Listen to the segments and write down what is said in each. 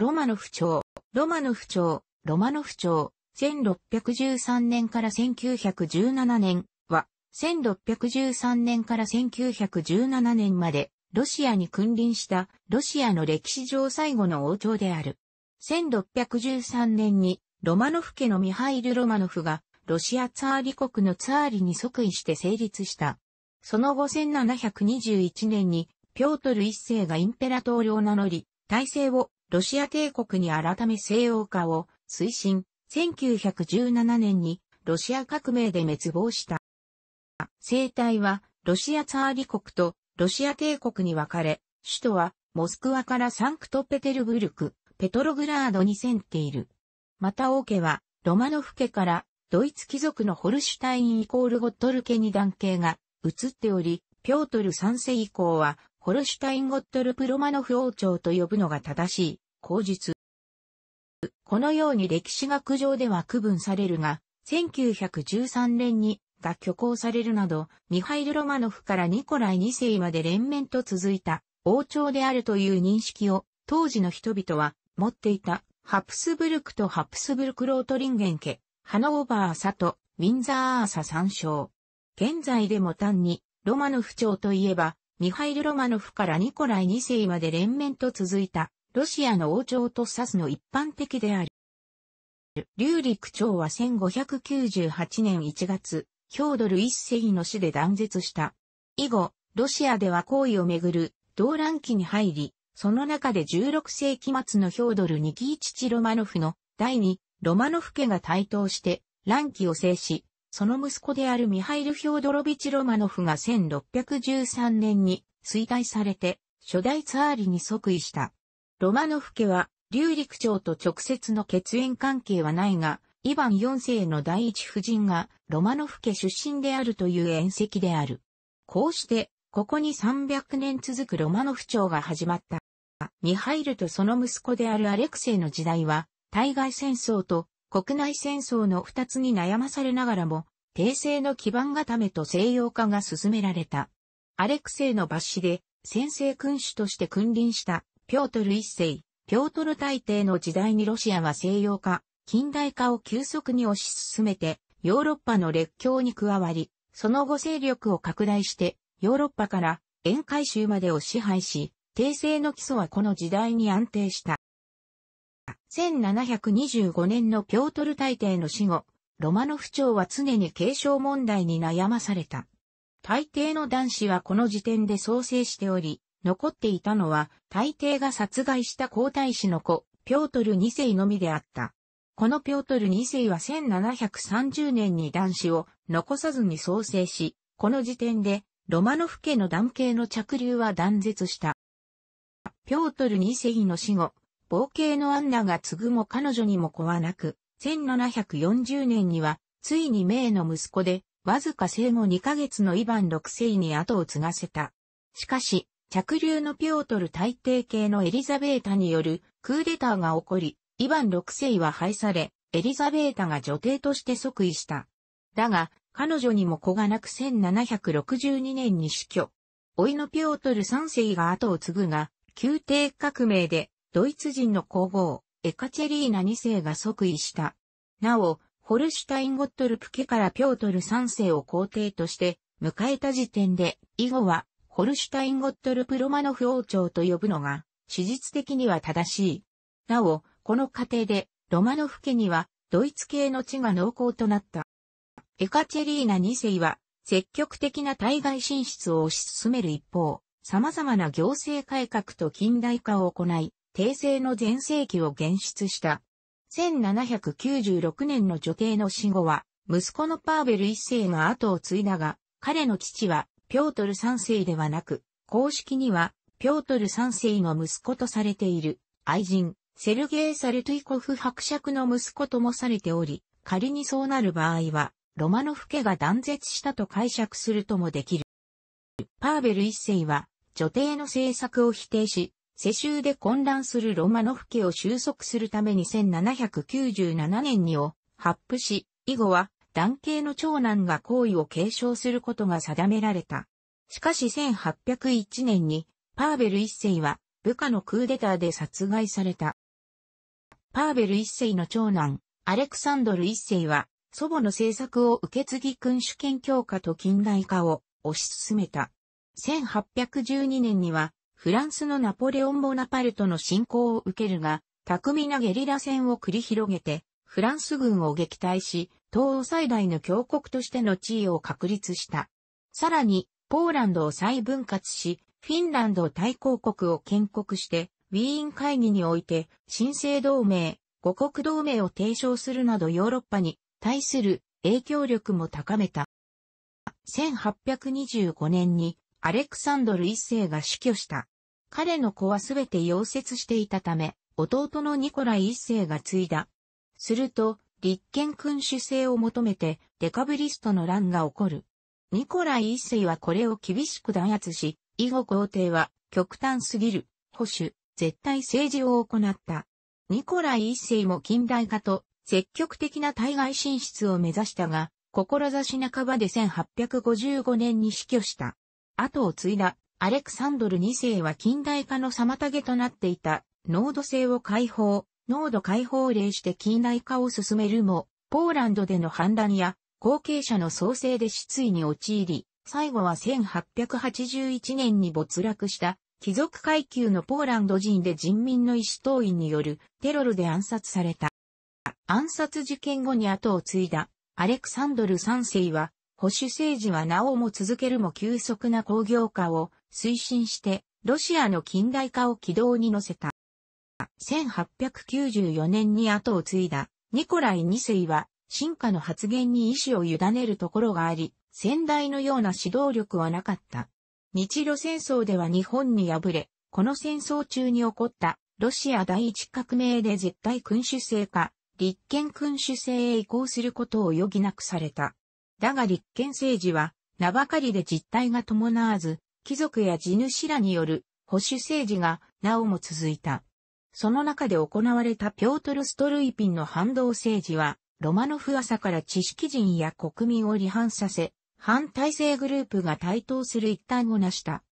ロマノフ朝、ロマノフ朝、ロマノフ朝、1613年から1917年は、1613年から1917年まで、ロシアに君臨したロシアの歴史上最後の王朝である。1613年にロマノフ家のミハイル・ロマノフがロシアツァーリ国のツァーリに即位して成立した。その後1721年にピョートル一世がインペラトーを名乗り、体制をロシア帝国に改め西洋化を推進、1917年にロシア革命で滅亡した。生態はロシアツァーリ国とロシア帝国に分かれ、首都はモスクワからサンクトペテルブルク、ペトログラードに占っている。また王家はロマノフ家からドイツ貴族のホルシュタインイコールゴットル家に男系が移っており、ピョートル三世以降はホルシュタインゴットルプロマノフ王朝と呼ぶのが正しい。口述。このように歴史学上では区分されるが、1913年にが挙行されるなど、ミハイル・ロマノフからニコライ2世まで連綿と続いた王朝であるという認識を当時の人々は持っていたハプスブルクとハプスブルクロートリンゲン家、ハノーバーサとウィンザーアーサ参照。現在でも単にロマノフ朝といえば、ミハイル・ロマノフからニコライ2世まで連綿と続いたロシアの王朝と指すの一般的である。劉陸長は1598年1月、ヒョードル一世の死で断絶した。以後、ロシアでは行為をめぐる動乱期に入り、その中で16世紀末のヒョードルニキーチチロマノフの第二ロマノフ家が台頭して、乱期を制し、その息子であるミハイル・ヒョードロビチ・ロマノフが1613年に衰退されて、初代ツアーリに即位した。ロマノフ家は、劉陸長と直接の血縁関係はないが、イヴァン4世の第一夫人がロマノフ家出身であるという縁石である。こうして、ここに300年続くロマノフ朝が始まった。ミハイルとその息子であるアレクセイの時代は、対外戦争と国内戦争の二つに悩まされながらも、帝政の基盤固めと西洋化が進められた。アレクセイの抜死で、先制君主として君臨したピョートル一世、ピョートル大帝の時代にロシアは西洋化、近代化を急速に推し進めて、ヨーロッパの列強に加わり、その後勢力を拡大して、ヨーロッパから沿海州までを支配し、帝政の基礎はこの時代に安定した。1725年のピョートル大帝の死後、ロマノフ朝は常に継承問題に悩まされた。大抵の男子はこの時点で創生しており、残っていたのは、大抵が殺害した皇太子の子、ピョートル2世のみであった。このピョートル2世は1730年に男子を残さずに創生し、この時点で、ロマノフ家の男系の着流は断絶した。ピョートル2世の死後、冒険のアンナが継ぐも彼女にも子はなく、1740年には、ついに名の息子で、わずか生後2ヶ月のイヴァン6世に後を継がせた。しかし、着流のピョートル大帝系のエリザベータによるクーデターが起こり、イヴァン6世は廃され、エリザベータが女帝として即位した。だが、彼女にも子がなく1762年に死去。いのピョートル3世が後を継ぐが、宮廷革命でドイツ人の皇后、エカチェリーナ2世が即位した。なお、ホルシュタインゴットルプ家からピョートル3世を皇帝として迎えた時点で、以後はホルシュタイン・ゴットルプ・ロマノフ王朝と呼ぶのが、史実的には正しい。なお、この過程で、ロマノフ家には、ドイツ系の地が濃厚となった。エカチェリーナ2世は、積極的な対外進出を推し進める一方、様々な行政改革と近代化を行い、帝政の前世紀を現出した。1796年の女帝の死後は、息子のパーベル一世が後を継いだが、彼の父はピョートル3世ではなく、公式には、ピョートル3世の息子とされている、愛人、セルゲイ・サルトゥイコフ伯爵の息子ともされており、仮にそうなる場合は、ロマノフ家が断絶したと解釈するともできる。パーベル一世は、女帝の政策を否定し、世襲で混乱するロマノフ家を収束するために1797年にを発布し、以後は男系の長男が皇位を継承することが定められた。しかし1801年に、パーベル一世は部下のクーデターで殺害された。パーベル一世の長男、アレクサンドル一世は、祖母の政策を受け継ぎ君主権強化と近代化を推し進めた。1812年には、フランスのナポレオン・ボナパルトの侵攻を受けるが、巧みなゲリラ戦を繰り広げて、フランス軍を撃退し、東欧最大の強国としての地位を確立した。さらに、ポーランドを再分割し、フィンランド対抗国を建国して、ウィーン会議において、新生同盟、五国同盟を提唱するなどヨーロッパに対する影響力も高めた。1825年にアレクサンドル一世が死去した。彼の子はすべて溶接していたため、弟のニコライ一世が継いだ。すると、立憲君主制を求めてデカブリストの乱が起こる。ニコライ一世はこれを厳しく弾圧し、以後皇帝は極端すぎる、保守、絶対政治を行った。ニコライ一世も近代化と積極的な対外進出を目指したが、志半ばで1855年に死去した。後を継いだアレクサンドル二世は近代化の妨げとなっていた、濃度性を解放、濃度解放令して近代化を進めるも、ポーランドでの反乱や後継者の創生で失意に陥り、最後は1881年に没落した貴族階級のポーランド人で人民の意思党員によるテロルで暗殺された。暗殺事件後に後を継いだアレクサンドル3世は保守政治はなおも続けるも急速な工業化を推進してロシアの近代化を軌道に乗せた。1894年に後を継いだニコライ2世は、進化の発言に意志を委ねるところがあり、先代のような指導力はなかった。日露戦争では日本に敗れ、この戦争中に起こったロシア第一革命で絶対君主制か、立憲君主制へ移行することを余儀なくされた。だが立憲政治は名ばかりで実態が伴わず、貴族や地主らによる保守政治がなおも続いた。その中で行われたピョートル・ストルイピンの反動政治は、ロマノフ朝から知識人や国民を離反させ、反体制グループが台頭する一端を成した。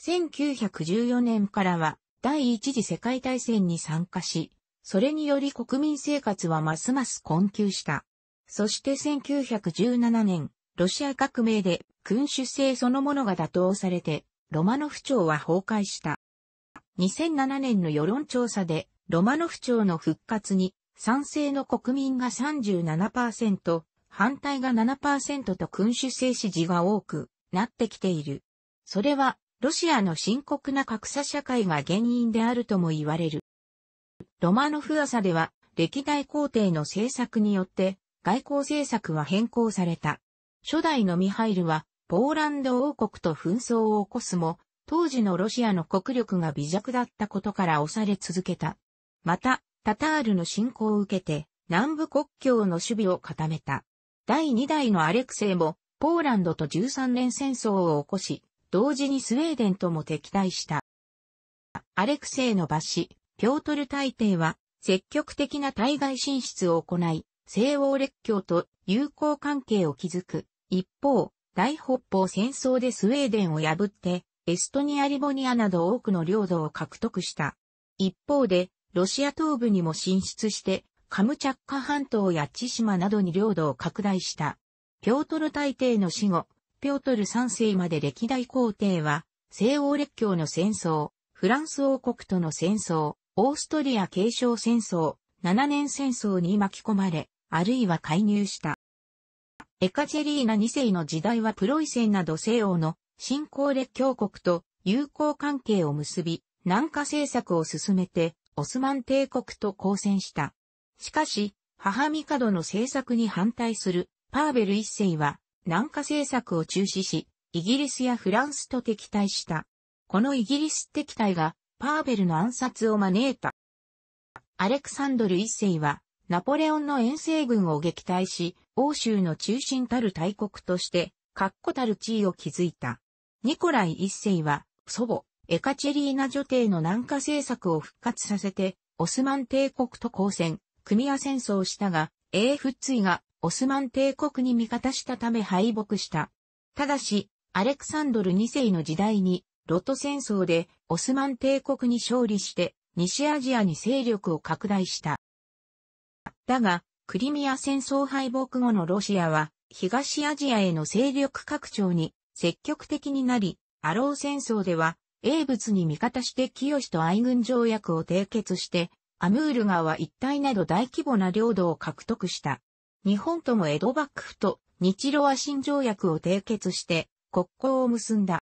1914年からは、第一次世界大戦に参加し、それにより国民生活はますます困窮した。そして1917年、ロシア革命で君主制そのものが打倒されて、ロマノフ朝は崩壊した。2007年の世論調査で、ロマノフ朝の復活に、賛成の国民が37%、反対が7%と君主制支持が多くなってきている。それは、ロシアの深刻な格差社会が原因であるとも言われる。ロマノフ朝では、歴代皇帝の政策によって、外交政策は変更された。初代のミハイルは、ポーランド王国と紛争を起こすも、当時のロシアの国力が微弱だったことから押され続けた。また、タタールの侵攻を受けて、南部国境の守備を固めた。第2代のアレクセイも、ポーランドと13年戦争を起こし、同時にスウェーデンとも敵対した。アレクセイの罰子、ピョートル大帝は、積極的な対外進出を行い、西欧列強と友好関係を築く。一方、大北方戦争でスウェーデンを破って、エストニア・リボニアなど多くの領土を獲得した。一方で、ロシア東部にも進出して、カムチャッカ半島や千島などに領土を拡大した。ピョートル大帝の死後、ピョートル3世まで歴代皇帝は、西欧列強の戦争、フランス王国との戦争、オーストリア継承戦争、7年戦争に巻き込まれ、あるいは介入した。エカチェリーナ2世の時代はプロイセンなど西欧の新興列強国と友好関係を結び、南下政策を進めて、オスマン帝国と交戦した。しかし、母ミカドの政策に反対するパーベル一世は、南下政策を中止し、イギリスやフランスと敵対した。このイギリス敵対が、パーベルの暗殺を招いた。アレクサンドル一世は、ナポレオンの遠征軍を撃退し、欧州の中心たる大国として、確固たる地位を築いた。ニコライ一世は、祖母、エカチェリーナ女帝の南下政策を復活させて、オスマン帝国と交戦、組合戦争したが、エーフッツイがオスマン帝国に味方したため敗北した。ただし、アレクサンドル2世の時代に、ロト戦争でオスマン帝国に勝利して、西アジアに勢力を拡大した。だが、クリミア戦争敗北後のロシアは、東アジアへの勢力拡張に積極的になり、アロー戦争では、英仏に味方して清と愛軍条約を締結して、アムール川一帯など大規模な領土を獲得した。日本とも江戸幕府と日露和親条約を締結して国交を結んだ。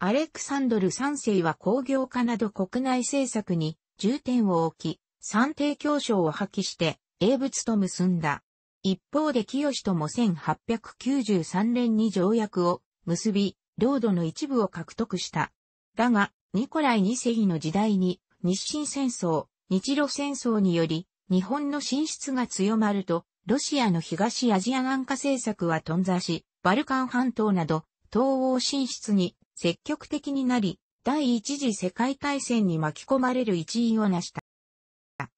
アレクサンドル3世は工業化など国内政策に重点を置き、三帝協商を破棄して英仏と結んだ。一方で清とも1893年に条約を結び、領土の一部を獲得した。だが、ニコライ二世の時代に日清戦争、日露戦争により日本の進出が強まると、ロシアの東アジア南下政策は頓挫し、バルカン半島など東欧進出に積極的になり、第一次世界大戦に巻き込まれる一因を成した。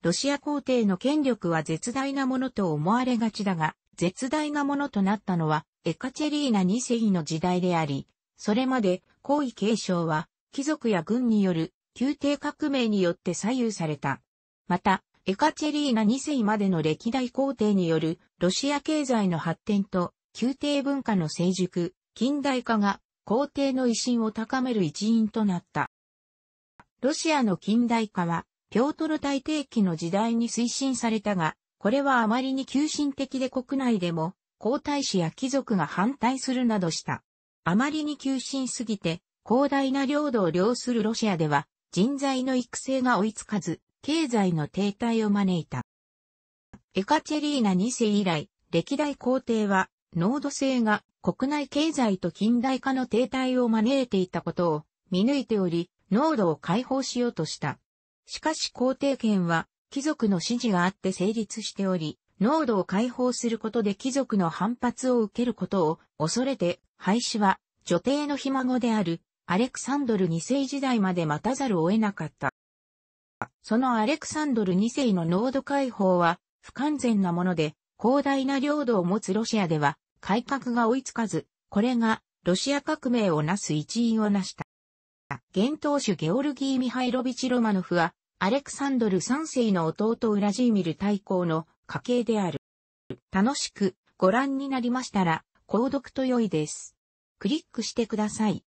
ロシア皇帝の権力は絶大なものと思われがちだが、絶大なものとなったのは、エカチェリーナ2世の時代であり、それまで、皇位継承は、貴族や軍による、宮廷革命によって左右された。また、エカチェリーナ2世までの歴代皇帝によるロシア経済の発展と宮廷文化の成熟、近代化が皇帝の威信を高める一因となった。ロシアの近代化はピョートル大帝期の時代に推進されたが、これはあまりに急進的で国内でも、皇太子や貴族が反対するなどした。あまりに急進すぎて、広大な領土を領するロシアでは、人材の育成が追いつかず、経済の停滞を招いた。エカチェリーナ2世以来、歴代皇帝は、濃度性が国内経済と近代化の停滞を招いていたことを見抜いており、濃度を解放しようとした。しかし皇帝権は貴族の支持があって成立しており、濃度を解放することで貴族の反発を受けることを恐れて、廃止は女帝のひ孫であるアレクサンドル2世時代まで待たざるを得なかった。そのアレクサンドル2世の濃度解放は不完全なもので、広大な領土を持つロシアでは改革が追いつかず、これがロシア革命をなす一因を成した。現当主ゲオルギー・ミハイロビチ・ロマノフはアレクサンドル三世の弟ウラジーミル大公の家系である。楽しくご覧になりましたら、購読と良いです。クリックしてください。